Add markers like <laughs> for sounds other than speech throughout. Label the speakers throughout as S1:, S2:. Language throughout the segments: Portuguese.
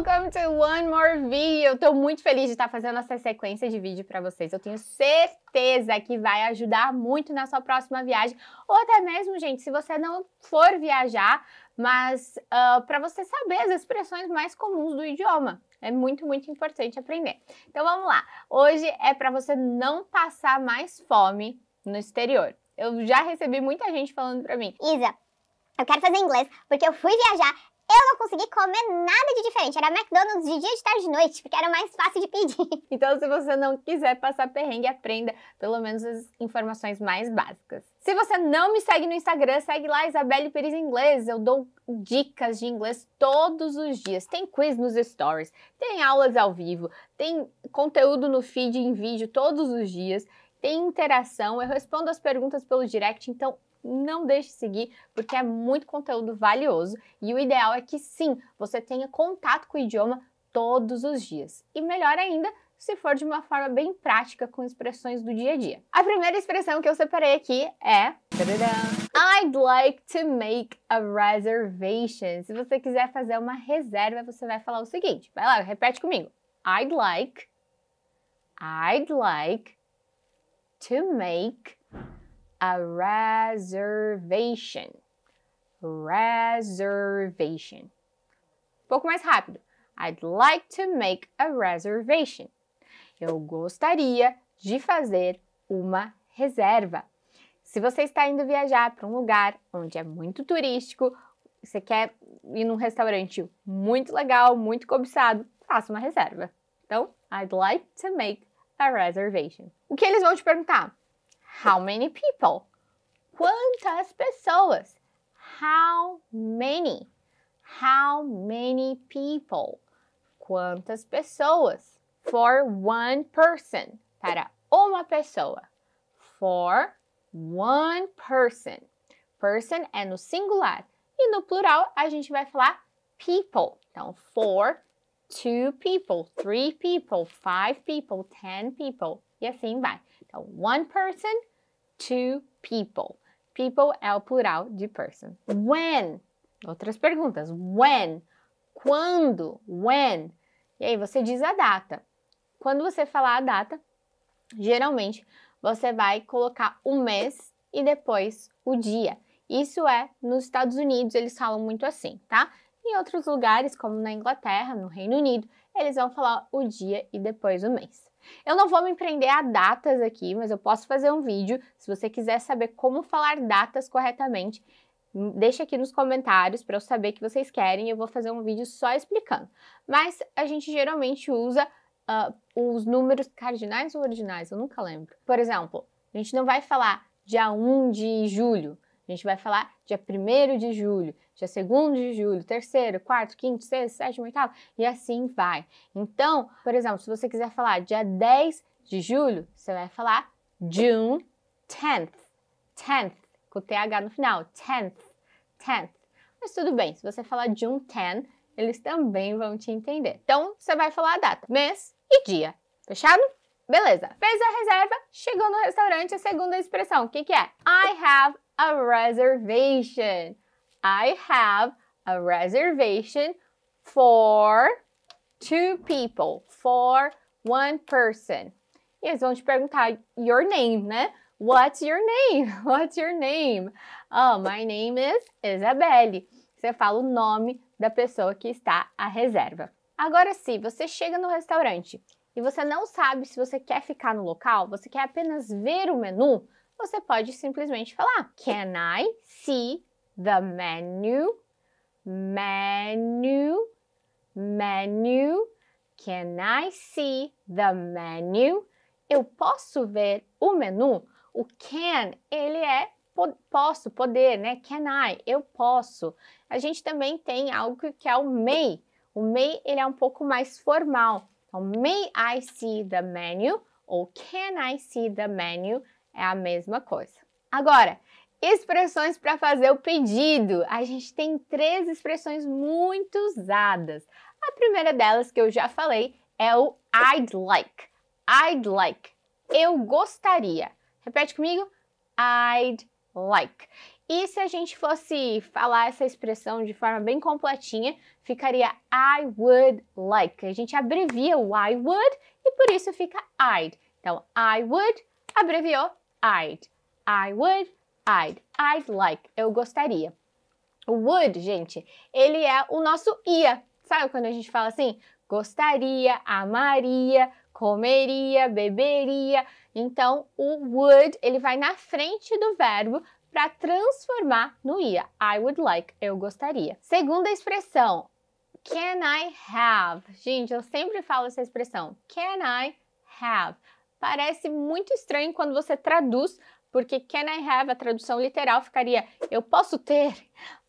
S1: welcome to one more video. Eu tô muito feliz de estar fazendo essa sequência de vídeo para vocês. Eu tenho certeza que vai ajudar muito na sua próxima viagem. Ou até mesmo, gente, se você não for viajar, mas uh, ah, para você saber as expressões mais comuns do idioma. É muito, muito importante aprender. Então vamos lá. Hoje é para você não passar mais fome no exterior. Eu já recebi muita gente falando para mim, Isa, eu quero fazer inglês porque eu fui viajar eu não consegui comer nada de diferente. Era McDonald's de dia, de tarde, de noite, porque era mais fácil de pedir. <laughs> Então, se você não quiser passar perrengue, aprenda pelo menos as informações mais básicas. Se você não me segue no Instagram, segue lá Isabelle Pires Inglês. Eu dou dicas de inglês todos os dias. Tem quiz nos stories, tem aulas ao vivo, tem conteúdo no feed em vídeo todos os dias, tem interação. Eu respondo as perguntas pelo direct, então não deixe de seguir, porque é muito conteúdo valioso e o ideal é que sim, você tenha contato com o idioma todos os dias. E melhor ainda, se for de uma forma bem prática com expressões do dia a dia. A primeira expressão que eu separei aqui é I'd like to make a reservation. Se você quiser fazer uma reserva, você vai falar o seguinte. Vai lá, repete comigo. I'd like I'd like to make a reservation. Reservation. Um pouco mais rápido. I'd like to make a reservation. Eu gostaria de fazer uma reserva. Se você está indo viajar para um lugar onde é muito turístico, você quer ir num restaurante muito legal, muito cobiçado, faça uma reserva. Então, I'd like to make a reservation. O que eles vão te perguntar? How many people? Quantas pessoas? How many? How many people? Quantas pessoas? For one person. Para uma pessoa. For one person. Person é no singular. E no plural a gente vai falar people. Então, for two people, three people, five people, ten people. E assim vai. Então, one person, to people. People é o plural de person. When? Outras perguntas. When? Quando? When? E aí você diz a data. Quando você falar a data, geralmente você vai colocar o mês e depois o dia. Isso é nos Estados Unidos, eles falam muito assim, tá? Em outros lugares, como na Inglaterra, no Reino Unido, eles vão falar o dia e depois o mês. Eu não vou me empreender a datas aqui, mas eu posso fazer um vídeo. Se você quiser saber como falar datas corretamente, hum, deixa aqui nos comentários para eu saber que vocês querem. Eu vou fazer um vídeo só explicando. Mas a gente geralmente usa uh, os números cardinais ou ordinais, eu nunca lembro. Por exemplo, a gente não vai falar dia 1 de julho, a gente vai falar dia 1 de julho, dia 2 de julho, 3, 4, 5, 6, 7, 8 e assim vai. Então, por exemplo, se você quiser falar dia 10 de julho, você vai falar June 10th, 10th, com o TH no final, 10th, 10th. Mas tudo bem, se você falar June 10, eles também vão te entender. Então, você vai falar a data, mês e dia. Fechado? Beleza. Fez a reserva, chegou no restaurante, a segunda expressão, o que, que é? I have a reservation. I have a reservation for two people, for one person. E eles vão te perguntar your name, né? What's your name? <laughs> What's your name? Oh, my name is Isabelle. Você fala o nome da pessoa que está à reserva. Agora, se você chega no restaurante e você não sabe se você quer ficar no local, você quer apenas ver o menu, você pode simplesmente falar Can I see the menu? Menu, menu. Can I see the menu? Eu posso ver o menu? O can, ele é po posso, poder, né? Can I, eu posso. A gente também tem algo que é o may. O may, ele é um pouco mais formal. Então, may I see the menu? Ou can I see the menu? É a mesma coisa. Agora, expressões para fazer o pedido. A gente tem três expressões muito usadas. A primeira delas que eu já falei é o I'd like. I'd like. Eu gostaria. Repete comigo. I'd like. E se a gente fosse falar essa expressão de forma bem completinha, ficaria I would like. A gente abrevia o I would e por isso fica I'd. Então, I would abreviou I'd, I would, I'd, I'd like, eu gostaria. O would, gente, ele é o nosso ia. Sabe quando a gente fala assim? Gostaria, amaria, comeria, beberia. Então, o would, ele vai na frente do verbo para transformar no ia. I would like, eu gostaria. Segunda expressão, can I have? Gente, eu sempre falo essa expressão, can I have? parece muito estranho quando você traduz, porque can I have, a tradução literal ficaria eu posso ter,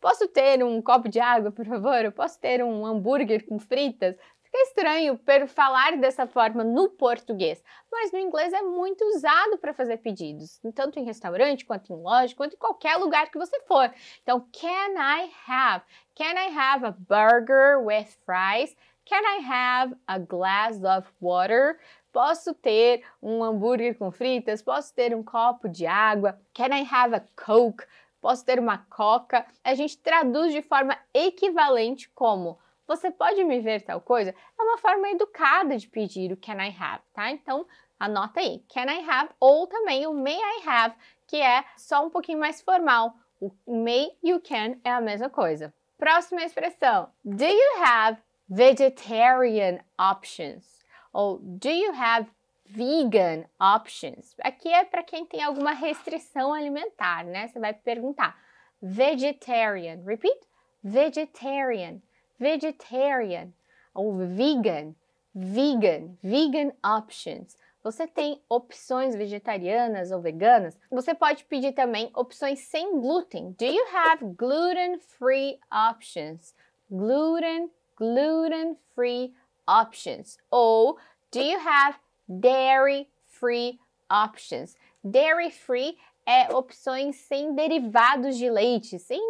S1: posso ter um copo de água, por favor, eu posso ter um hambúrguer com fritas. Fica estranho per falar dessa forma no português, mas no inglês é muito usado para fazer pedidos, tanto em restaurante, quanto em loja, quanto em qualquer lugar que você for. Então, can I have? Can I have a burger with fries? Can I have a glass of water? Posso ter um hambúrguer com fritas? Posso ter um copo de água? Can I have a Coke? Posso ter uma coca? A gente traduz de forma equivalente como você pode me ver tal coisa? É uma forma educada de pedir o can I have, tá? Então, anota aí. Can I have ou também o may I have, que é só um pouquinho mais formal. O may e o can é a mesma coisa. Próxima expressão. Do you have vegetarian options? Ou do you have vegan options? Aqui é para quem tem alguma restrição alimentar, né? Você vai perguntar. Vegetarian. Repeat. Vegetarian. Vegetarian. Ou vegan. Vegan. Vegan options. Você tem opções vegetarianas ou veganas? Você pode pedir também opções sem glúten. Do you have gluten-free options? Gluten gluten-free options? Ou do you have dairy-free options? Dairy-free é opções sem derivados de leite, sem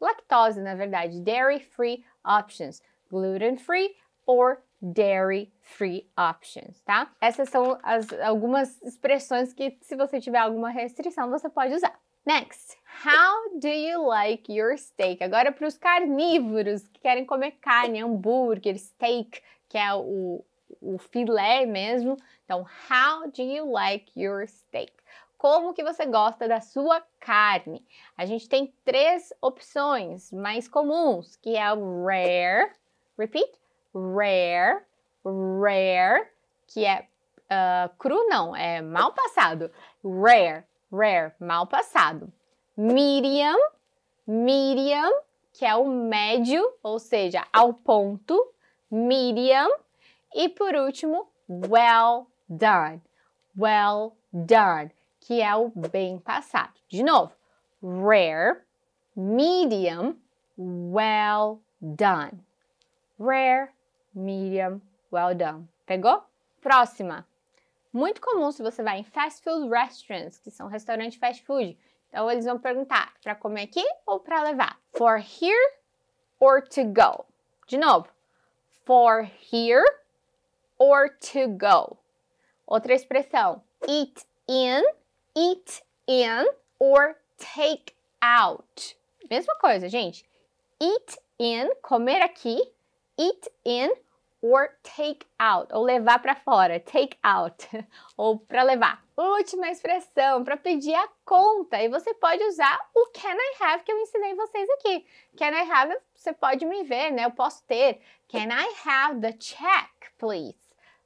S1: lactose, na verdade. Dairy-free options, gluten-free or dairy-free options, tá? Essas são as, algumas expressões que, se você tiver alguma restrição, você pode usar. Next, how do you like your steak? Agora para os carnívoros que querem comer carne, hambúrguer, steak, que é o, o filé mesmo. Então, how do you like your steak? Como que você gosta da sua carne? A gente tem três opções mais comuns, que é o rare, repeat, rare, rare, que é uh, cru não, é mal passado, rare, rare, mal passado. Medium, medium, que é o médio, ou seja, ao ponto, medium. E por último, well done, well done, que é o bem passado. De novo, rare, medium, well done. Rare, medium, well done. Pegou? Próxima. Muito comum se você vai em fast food restaurants, que são restaurantes fast food. Então eles vão perguntar para comer aqui ou para levar. For here or to go. De novo. For here or to go. Outra expressão. Eat in, eat in or take out. Mesma coisa, gente. Eat in, comer aqui. Eat in or take out, ou levar para fora, take out, <laughs> ou para levar. Última expressão, para pedir a conta, e você pode usar o can I have que eu ensinei vocês aqui. Can I have, você pode me ver, né? Eu posso ter. Can I have the check, please?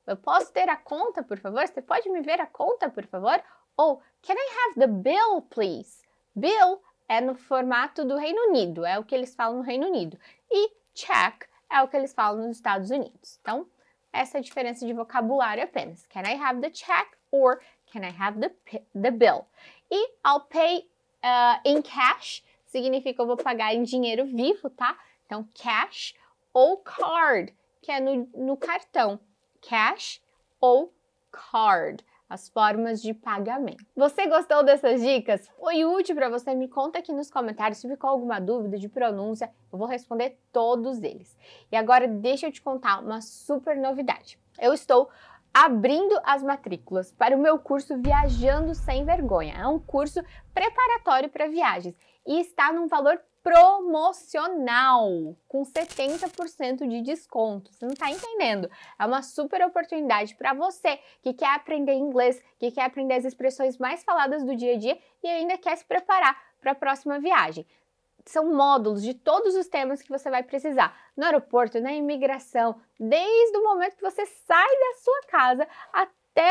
S1: Eu posso ter a conta, por favor? Você pode me ver a conta, por favor? Ou can I have the bill, please? Bill é no formato do Reino Unido, é o que eles falam no Reino Unido. E check é o que eles falam nos Estados Unidos. Então, essa é a diferença de vocabulário apenas. Can I have the check or can I have the, the bill? E I'll pay uh, in cash significa eu vou pagar em dinheiro vivo, tá? Então, cash ou card, que é no, no cartão. Cash ou card as formas de pagamento. Você gostou dessas dicas? Foi útil para você? Me conta aqui nos comentários se ficou alguma dúvida de pronúncia, eu vou responder todos eles. E agora deixa eu te contar uma super novidade. Eu estou abrindo as matrículas para o meu curso Viajando Sem Vergonha. É um curso preparatório para viagens e está num valor promocional, com 70% de desconto. Você não está entendendo. É uma super oportunidade para você que quer aprender inglês, que quer aprender as expressões mais faladas do dia a dia e ainda quer se preparar para a próxima viagem são módulos de todos os temas que você vai precisar no aeroporto, na imigração, desde o momento que você sai da sua casa até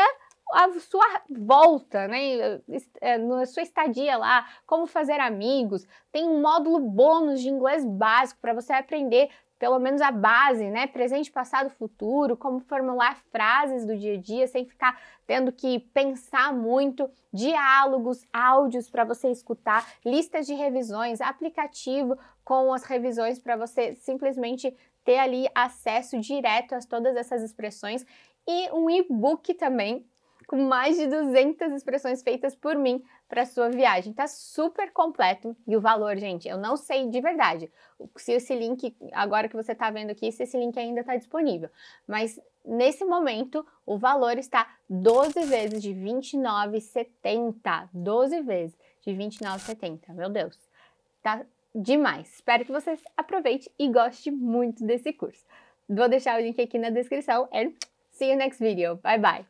S1: a sua volta, né? É, na sua estadia lá, como fazer amigos. Tem um módulo bônus de inglês básico para você aprender pelo menos a base, né? Presente, passado, futuro, como formular frases do dia a dia sem ficar tendo que pensar muito, diálogos, áudios para você escutar, listas de revisões, aplicativo com as revisões para você simplesmente ter ali acesso direto a todas essas expressões e um e-book também com mais de 200 expressões feitas por mim para sua viagem. Tá super completo e o valor, gente, eu não sei de verdade se esse link agora que você tá vendo aqui, se esse link ainda tá disponível, mas nesse momento o valor está 12 vezes de 29,70, 12 vezes de 29,70. Meu Deus. Tá demais. Espero que vocês aproveite e goste muito desse curso. Vou deixar o link aqui na descrição. And see you next video. Bye bye.